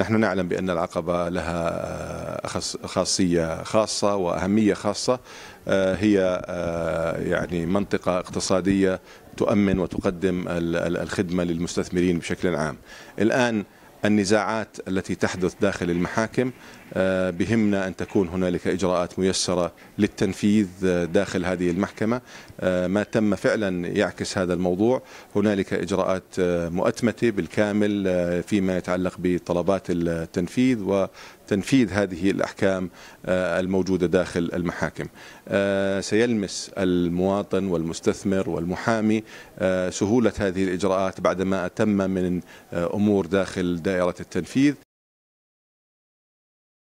نحن نعلم بأن العقبة لها آه، خاصية خاصة وأهمية خاصة آه، هي آه، يعني منطقة اقتصادية تؤمن وتقدم الخدمة للمستثمرين بشكل عام الآن النزاعات التي تحدث داخل المحاكم آه، بهمنا أن تكون هنالك إجراءات ميسرة للتنفيذ آه، داخل هذه المحكمة آه، ما تم فعلا يعكس هذا الموضوع هنالك إجراءات مؤتمتة بالكامل فيما يتعلق بطلبات التنفيذ تنفيذ هذه الأحكام آه، الموجودة داخل المحاكم آه، سيلمس المواطن والمستثمر والمحامي آه، سهولة هذه الإجراءات بعدما أتم من أمور داخل دائرة التنفيذ